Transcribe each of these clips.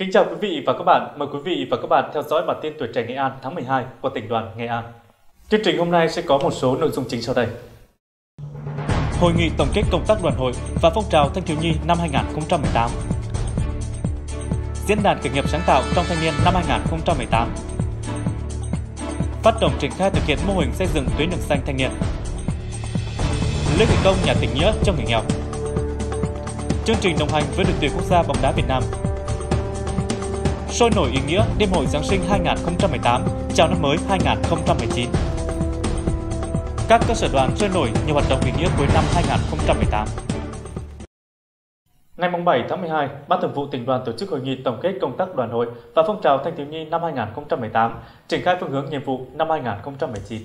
Kính chào quý vị và các bạn. Mời quý vị và các bạn theo dõi bản tin tuổi trẻ Nghệ An tháng 12 của tỉnh đoàn Nghệ An. Chương trình hôm nay sẽ có một số nội dung chính sau đây. Hội nghị tổng kết công tác đoàn hội và phong trào thanh thiếu nhi năm 2018. Diễn đàn khởi nghiệp sáng tạo trong thanh niên năm 2018. Phát động triển khai thực hiện mô hình xây dựng tuyến đường xanh thanh niên. Lễ khởi công nhà tình nghĩa cho người nghèo. Chương trình đồng hành với đội tuyển quốc gia bóng đá Việt Nam sôi nổi ý nghĩa đêm hội Giáng sinh 2018, chào năm mới 2019. Các cơ sở đoàn sôi nổi nhiều hoạt động ý nghĩa cuối năm 2018. Ngày 7 tháng 12, Ban Thường vụ tỉnh đoàn tổ chức hội nghị tổng kết công tác đoàn hội và phong trào thanh thiếu nhi năm 2018, triển khai phương hướng nhiệm vụ năm 2019.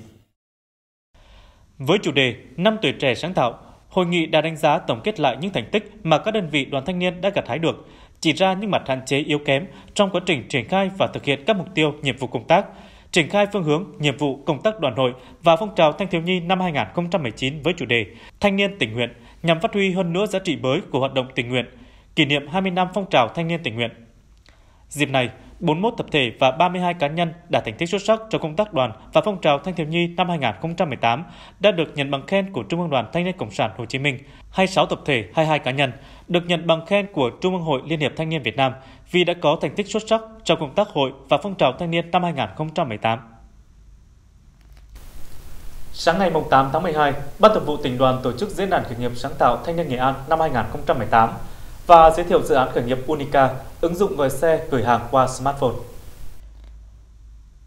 Với chủ đề Năm tuổi trẻ sáng tạo, hội nghị đã đánh giá tổng kết lại những thành tích mà các đơn vị đoàn thanh niên đã gặt hái được, chỉ ra những mặt hạn chế yếu kém trong quá trình triển khai và thực hiện các mục tiêu, nhiệm vụ công tác, triển khai phương hướng, nhiệm vụ công tác đoàn hội và phong trào thanh thiếu nhi năm 2019 với chủ đề Thanh niên tình nguyện nhằm phát huy hơn nữa giá trị mới của hoạt động tình nguyện, kỷ niệm 20 năm phong trào thanh niên tình nguyện. Dịp này, 41 tập thể và 32 cá nhân đạt thành tích xuất sắc trong công tác đoàn và phong trào thanh thiếu nhi năm 2018 đã được nhận bằng khen của Trung ương Đoàn Thanh niên Cộng sản Hồ Chí Minh, 26 tập thể, 22 cá nhân được nhận bằng khen của Trung ương Hội Liên hiệp Thanh niên Việt Nam vì đã có thành tích xuất sắc trong công tác hội và phong trào thanh niên năm 2018. Sáng ngày 8 tháng 12, Ban Thường vụ tỉnh đoàn tổ chức diễn đàn khởi nghiệp sáng tạo thanh niên Nghệ An năm 2018 và giới thiệu dự án khởi nghiệp Unica, ứng dụng gọi xe gửi hàng qua smartphone.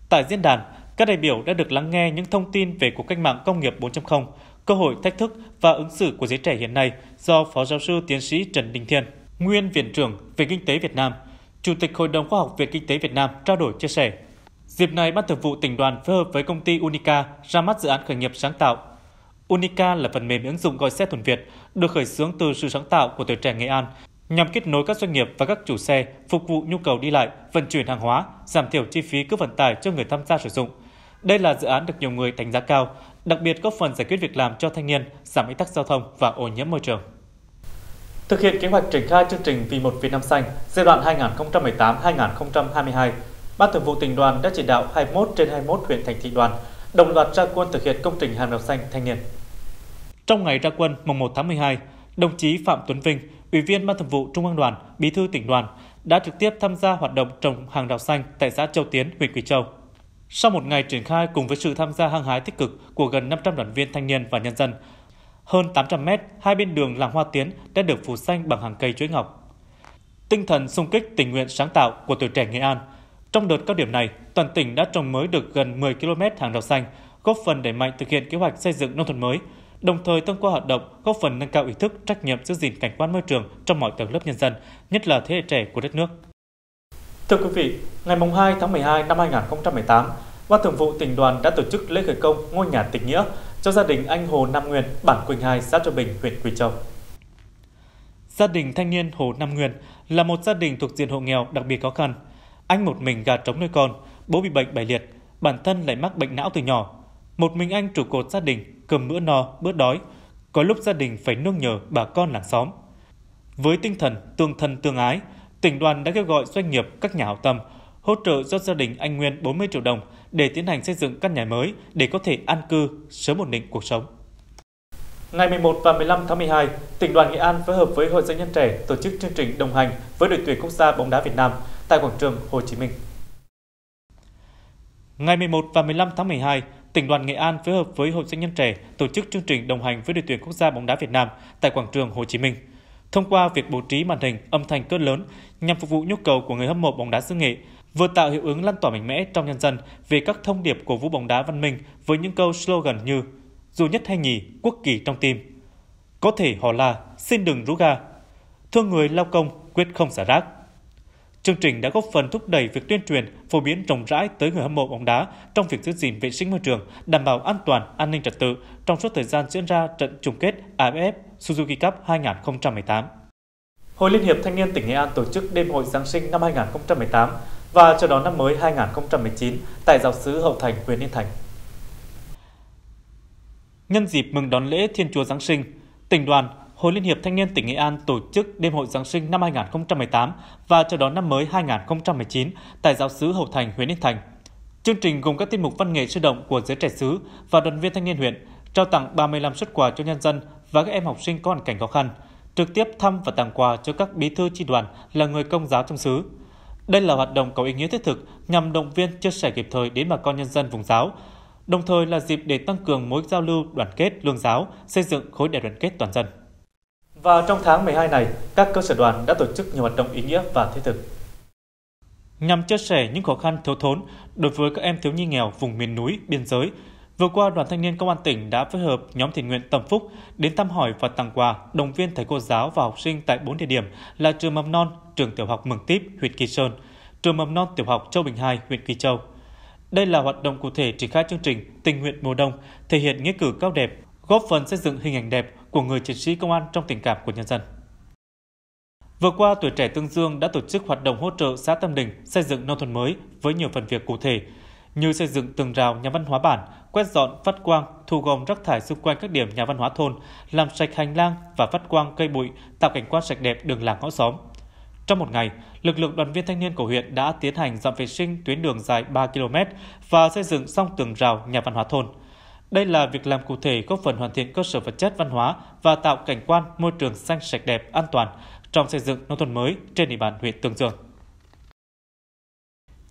Tại diễn đàn, các đại biểu đã được lắng nghe những thông tin về cuộc cách mạng công nghiệp 4.0, cơ hội thách thức và ứng xử của giới trẻ hiện nay do Phó Giáo sư Tiến sĩ Trần Đình Thiên, nguyên Viện trưởng về Kinh tế Việt Nam, Chủ tịch Hội đồng Khoa học Viện Kinh tế Việt Nam trao đổi chia sẻ. Dịp này, Ban Thường vụ tỉnh đoàn phối hợp với công ty Unica ra mắt dự án khởi nghiệp sáng tạo. Unica là phần mềm ứng dụng gọi xe thuần Việt, được khởi xướng từ sự sáng tạo của tuổi trẻ Nghệ An nhằm kết nối các doanh nghiệp và các chủ xe phục vụ nhu cầu đi lại, vận chuyển hàng hóa, giảm thiểu chi phí cước vận tải cho người tham gia sử dụng. Đây là dự án được nhiều người đánh giá cao, đặc biệt góp phần giải quyết việc làm cho thanh niên, giảm ách tắc giao thông và ô nhiễm môi trường. Thực hiện kế hoạch triển khai chương trình Vì một Việt Nam xanh giai đoạn 2018-2022, Ban Thường vụ tỉnh đoàn đã chỉ đạo 21 trên 21 huyện thành thị đoàn đồng loạt ra quân thực hiện công trình hàng rào xanh thanh niên. Trong ngày ra quân mùng 1 tháng 12, đồng chí Phạm Tuấn Vinh, Ủy viên Ban Thường vụ Trung ương Đoàn, Bí thư tỉnh đoàn đã trực tiếp tham gia hoạt động trồng hàng đào xanh tại xã Châu Tiến, huyện Quỳ Châu. Sau một ngày triển khai cùng với sự tham gia hăng hái tích cực của gần 500 đoàn viên thanh niên và nhân dân, hơn 800 mét hai bên đường làng Hoa Tiến đã được phủ xanh bằng hàng cây chuối ngọc. Tinh thần sung kích tình nguyện sáng tạo của tuổi trẻ Nghệ An, trong đợt cao điểm này, toàn tỉnh đã trồng mới được gần 10 km hàng rào xanh, góp phần đẩy mạnh thực hiện kế hoạch xây dựng nông thôn mới – Đồng thời thông qua hoạt động góp phần nâng cao ý thức trách nhiệm giữ gìn cảnh quan môi trường trong mọi tầng lớp nhân dân, nhất là thế hệ trẻ của đất nước. Thưa quý vị, ngày 2 tháng 12 năm 2018, Ban Thường vụ tỉnh đoàn đã tổ chức lễ khởi công ngôi nhà tình nghĩa cho gia đình anh Hồ Nam Nguyên, bản Quỳnh Hai, xã Châu Bình, huyện Quỳ Châu. Gia đình thanh niên Hồ Nam Nguyên là một gia đình thuộc diện hộ nghèo đặc biệt khó khăn. Anh một mình gà trống nuôi con, bố bị bệnh bại liệt, bản thân lại mắc bệnh não từ nhỏ một mình anh trụ cột gia đình, cầm bữa no, bữa đói, có lúc gia đình phải nương nhờ bà con làng xóm. Với tinh thần tương thân tương ái, tỉnh đoàn đã kêu gọi doanh nghiệp, các nhà hảo tâm hỗ trợ cho gia đình anh Nguyên 40 triệu đồng để tiến hành xây dựng căn nhà mới để có thể an cư, sớm ổn định cuộc sống. Ngày 11 và 15 tháng 12, tỉnh đoàn Nghệ An phối hợp với Hội doanh nhân trẻ tổ chức chương trình đồng hành với đội tuyển quốc gia bóng đá Việt Nam tại quảng trường Hồ Chí Minh. Ngày 11 và 15 tháng 12, tỉnh đoàn Nghệ An phối hợp với Hội Doanh nhân trẻ tổ chức chương trình đồng hành với đội tuyển quốc gia bóng đá Việt Nam tại quảng trường Hồ Chí Minh. Thông qua việc bố trí màn hình âm thanh cỡ lớn nhằm phục vụ nhu cầu của người hâm mộ bóng đá xứ nghệ, vừa tạo hiệu ứng lan tỏa mạnh mẽ trong nhân dân về các thông điệp của vũ bóng đá văn minh với những câu slogan như dù nhất hay nhì, quốc kỳ trong tim. Có thể họ là xin đừng rú ga, thương người lao công quyết không xả rác. Chương trình đã góp phần thúc đẩy việc tuyên truyền, phổ biến rộng rãi tới người hâm mộ bóng đá trong việc giữ gìn vệ sinh môi trường, đảm bảo an toàn, an ninh trật tự trong suốt thời gian diễn ra trận chung kết AFF Suzuki Cup 2018. Hội Liên hiệp Thanh niên tỉnh Nghệ An tổ chức đêm hội Giáng sinh năm 2018 và chào đón năm mới 2019 tại giáo sứ Hậu Thành, huyện Yên Thành. Nhân dịp mừng đón lễ Thiên Chúa Giáng sinh, tỉnh đoàn Hội Liên hiệp Thanh niên tỉnh Nghệ An tổ chức đêm hội Giáng sinh năm 2018 và chào đón năm mới 2019 tại giáo sứ Hậu Thành, huyện Yên Thành. Chương trình gồm các tiết mục văn nghệ sôi động của giới trẻ xứ và đoàn viên thanh niên huyện, trao tặng 35 xuất quà cho nhân dân và các em học sinh có hoàn cảnh khó khăn, trực tiếp thăm và tặng quà cho các bí thư chi đoàn là người công giáo trong xứ. Đây là hoạt động có ý nghĩa thiết thực nhằm động viên chia sẻ kịp thời đến bà con nhân dân vùng giáo, đồng thời là dịp để tăng cường mối giao lưu đoàn kết lương giáo, xây dựng khối đại đoàn kết toàn dân. Và trong tháng 12 này, các cơ sở đoàn đã tổ chức nhiều hoạt động ý nghĩa và thiết thực. Nhằm chia sẻ những khó khăn thiếu thốn đối với các em thiếu nhi nghèo vùng miền núi, biên giới, vừa qua Đoàn Thanh niên Công an tỉnh đã phối hợp nhóm thiện nguyện Tầm Phúc đến thăm hỏi và tặng quà động viên thầy cô giáo và học sinh tại 4 địa điểm là trường mầm non, trường tiểu học mừng Tiếp, huyện Kỳ Sơn, trường mầm non tiểu học Châu Bình Hai, huyện Kỳ Châu. Đây là hoạt động cụ thể triển khai chương trình tình nguyện mùa đông, thể hiện nghĩa cử cao đẹp, góp phần xây dựng hình ảnh đẹp của người chiến sĩ công an trong tình cảm của nhân dân. Vừa qua, tuổi trẻ Tương Dương đã tổ chức hoạt động hỗ trợ xã Tâm Đình xây dựng nông thôn mới với nhiều phần việc cụ thể như xây dựng tường rào nhà văn hóa bản, quét dọn phát quang, thu gom rác thải xung quanh các điểm nhà văn hóa thôn, làm sạch hành lang và phát quang cây bụi, tạo cảnh quan sạch đẹp đường làng ngõ xóm. Trong một ngày, lực lượng đoàn viên thanh niên của huyện đã tiến hành dọn vệ sinh tuyến đường dài 3 km và xây dựng xong tường rào nhà văn hóa thôn. Đây là việc làm cụ thể góp phần hoàn thiện cơ sở vật chất văn hóa và tạo cảnh quan môi trường xanh sạch đẹp an toàn trong xây dựng nông thôn mới trên địa bàn huyện Tường Dương.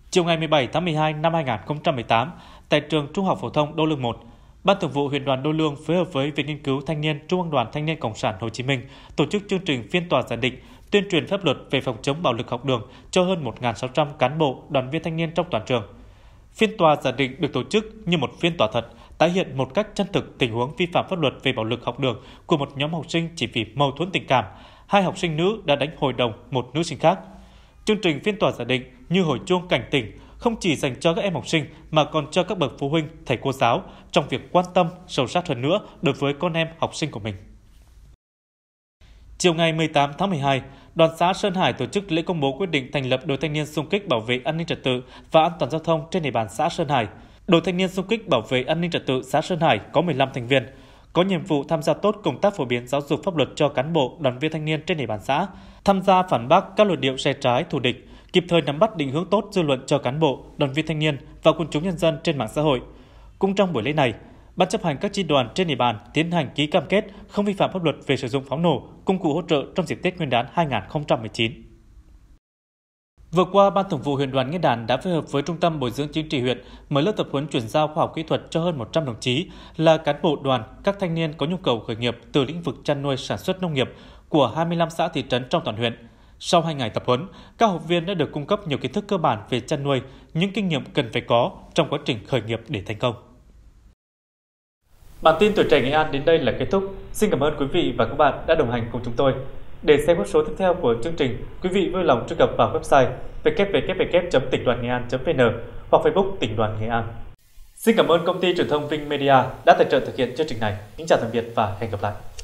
Chiều ngày 17 tháng 12 năm 2018, tại trường Trung học phổ thông Đô Lương 1, Ban Thường vụ huyện đoàn Đô Lương phối hợp với Viện Nghiên cứu Thanh niên Trung ương Đoàn Thanh niên Cộng sản Hồ Chí Minh tổ chức chương trình phiên tòa giả định tuyên truyền pháp luật về phòng chống bạo lực học đường cho hơn 1.600 cán bộ, đoàn viên thanh niên trong toàn trường. Phiên tòa giả định được tổ chức như một phiên tòa thật tái hiện một cách chân thực tình huống vi phạm pháp luật về bạo lực học đường của một nhóm học sinh chỉ vì mâu thuẫn tình cảm. Hai học sinh nữ đã đánh hội đồng một nữ sinh khác. Chương trình phiên tòa giả định như hồi chuông cảnh tỉnh không chỉ dành cho các em học sinh mà còn cho các bậc phụ huynh, thầy cô giáo trong việc quan tâm sâu sát hơn nữa đối với con em học sinh của mình. Chiều ngày 18 tháng 12, đoàn xã Sơn Hải tổ chức lễ công bố quyết định thành lập đội thanh niên xung kích bảo vệ an ninh trật tự và an toàn giao thông trên địa bàn xã Sơn Hải – Đội thanh niên xung kích bảo vệ an ninh trật tự xã Sơn Hải có 15 thành viên, có nhiệm vụ tham gia tốt công tác phổ biến giáo dục pháp luật cho cán bộ, đoàn viên thanh niên trên địa bàn xã, tham gia phản bác các luận điệu sai trái thù địch, kịp thời nắm bắt định hướng tốt dư luận cho cán bộ, đoàn viên thanh niên và quần chúng nhân dân trên mạng xã hội. Cũng trong buổi lễ này, Ban chấp hành các chi đoàn trên địa bàn tiến hành ký cam kết không vi phạm pháp luật về sử dụng pháo nổ, công cụ hỗ trợ trong dịp Tết Nguyên đán 2019. Vừa qua, Ban Thường vụ huyện đoàn Nghĩa Đàn đã phối hợp với Trung tâm Bồi dưỡng Chính trị huyện mở lớp tập huấn chuyển giao khoa học kỹ thuật cho hơn 100 đồng chí là cán bộ đoàn, các thanh niên có nhu cầu khởi nghiệp từ lĩnh vực chăn nuôi sản xuất nông nghiệp của 25 xã thị trấn trong toàn huyện. Sau 2 ngày tập huấn, các học viên đã được cung cấp nhiều kiến thức cơ bản về chăn nuôi, những kinh nghiệm cần phải có trong quá trình khởi nghiệp để thành công. Bản tin tuổi trẻ Nghệ An đến đây là kết thúc. Xin cảm ơn quý vị và các bạn đã đồng hành cùng chúng tôi. Để xem các số tiếp theo của chương trình, quý vị vui lòng truy cập vào website www.tinhdoannghean.vn hoặc Facebook Tỉnh đoàn Nghệ An. Xin cảm ơn công ty truyền thông Vinh Media đã tài trợ thực hiện chương trình này. Kính chào tạm biệt và hẹn gặp lại.